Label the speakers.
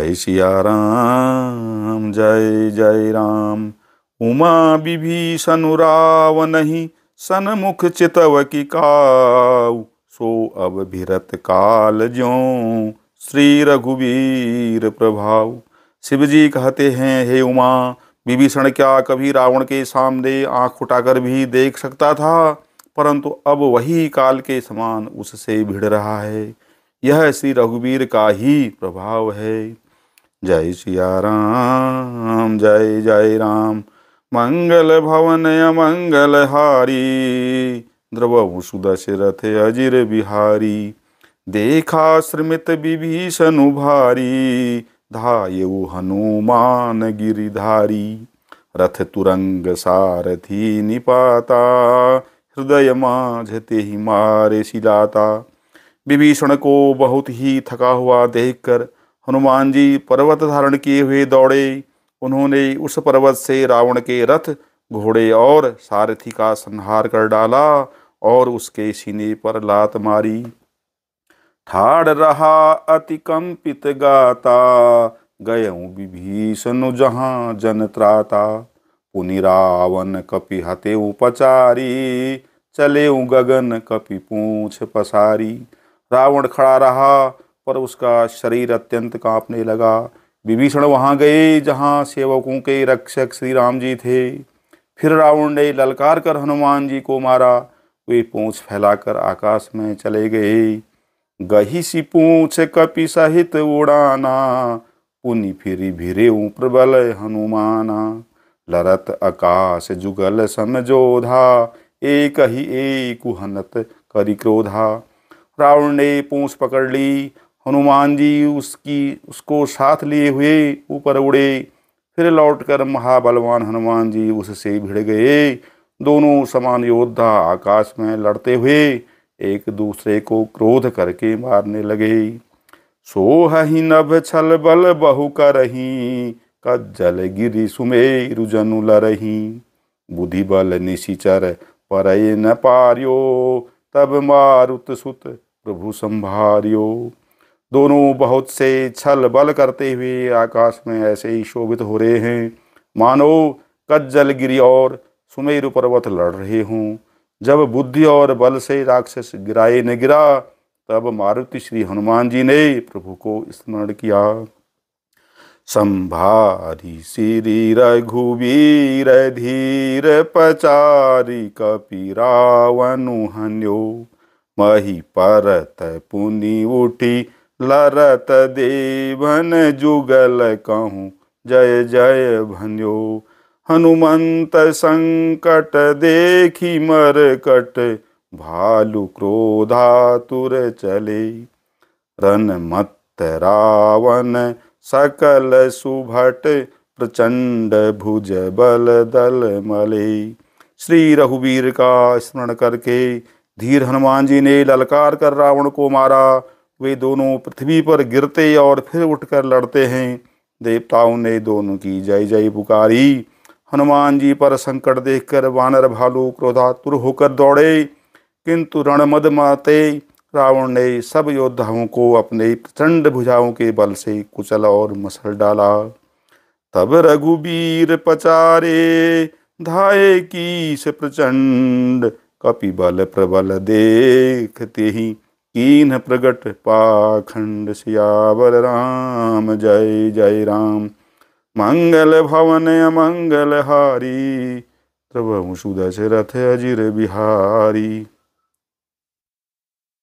Speaker 1: जय सिया राम जय जय राम उमा विभीषण राव नहीं सनमुख चितव की काऊ सो अब भीरत काल ज्यो श्री रघुवीर प्रभाव शिव जी कहते हैं हे उमा विभीषण क्या कभी रावण के सामने आंख उठाकर भी देख सकता था परंतु अब वही काल के समान उससे भिड़ रहा है यह श्री रघुवीर का ही प्रभाव है जय सिया राम जय जय राम मंगल भवन मंगल हारी द्रव सुदश रथ अजिर बिहारी देखा श्रमित विभीषण भारी धायु हनुमान गिरिधारी रथ तुरंग सारथी निपाता हृदय माझते ही मारे सिलाता विभीषण को बहुत ही थका हुआ देखकर हनुमान जी पर्वत धारण किए हुए दौड़े उन्होंने उस पर्वत से रावण के रथ घोड़े और सारथी का संहार कर डाला और उसके सीने पर लात मारी ठाड़ रहा अति कंपित गाता गय विभीषण जहाँ जन त्राता पुनि रावण कपि हते उपचारी चले गगन कपि पूछ पसारी रावण खड़ा रहा पर उसका शरीर अत्यंत कांपने लगा विभीषण वहां गए जहां सेवकों के रक्षक श्री राम जी थे फिर रावण ने ललकार कर हनुमान जी को मारा वे पूछ फैलाकर आकाश में चले गए गही सी पूछ कपि सहित उड़ाना पुनि फिर भिरे प्रबल हनुमाना लरत आकाश जुगल समझोधा एक ही एक हनत करी क्रोधा रावण ने पूछ पकड़ ली हनुमान जी उसकी उसको साथ लिए हुए ऊपर उड़े फिर लौटकर महाबलवान हनुमान जी उससे भिड़ गए दोनों समान योद्धा आकाश में लड़ते हुए एक दूसरे को क्रोध करके मारने लगे ही नभ छल बल बहु करही कज्जल गिरी सुमेरु जनु लरही बुद्धि बल निशिचर पर न पार्यो तब मारुत सुत प्रभु संभार्यो दोनों बहुत से छल बल करते हुए आकाश में ऐसे ही शोभित हो रहे हैं मानो कज्जल गिरी और सुमेरु पर्वत लड़ रहे हों जब बुद्धि और बल से राक्षस गिराए न गिरा तब मारुति श्री हनुमान जी ने प्रभु को स्मरण किया संभारी श्री रघुवीर धीर पचारी कपिरावनु हन्यो मही परत पुनि उठी लरत देवन जुगल कहूँ जय जय भन्यो हनुमंत संकट देखी मर कट भालु क्रोधातुर चले रन मत रावण सकल सुभट प्रचंड भुज बल दल मले श्री रघुवीर का स्मरण करके धीर हनुमान जी ने ललकार कर रावण को मारा वे दोनों पृथ्वी पर गिरते और फिर उठकर लड़ते हैं देवताओं ने दोनों की जय जय पुकारी हनुमान जी पर संकट देखकर वानर भालू क्रोधातुर होकर दौड़े किंतु रणमद माते रावण ने सब योद्धाओं को अपने प्रचंड भुजाओं के बल से कुचल और मसल डाला तब रघुबीर पचारे धाये की प्रचंड कपिबल प्रबल देखते ही कीन प्रगट पाखंड सियावर राम जय जय राम मंगल भवन मंगल हारी प्रभु सुदशरथ अजिर बिहारी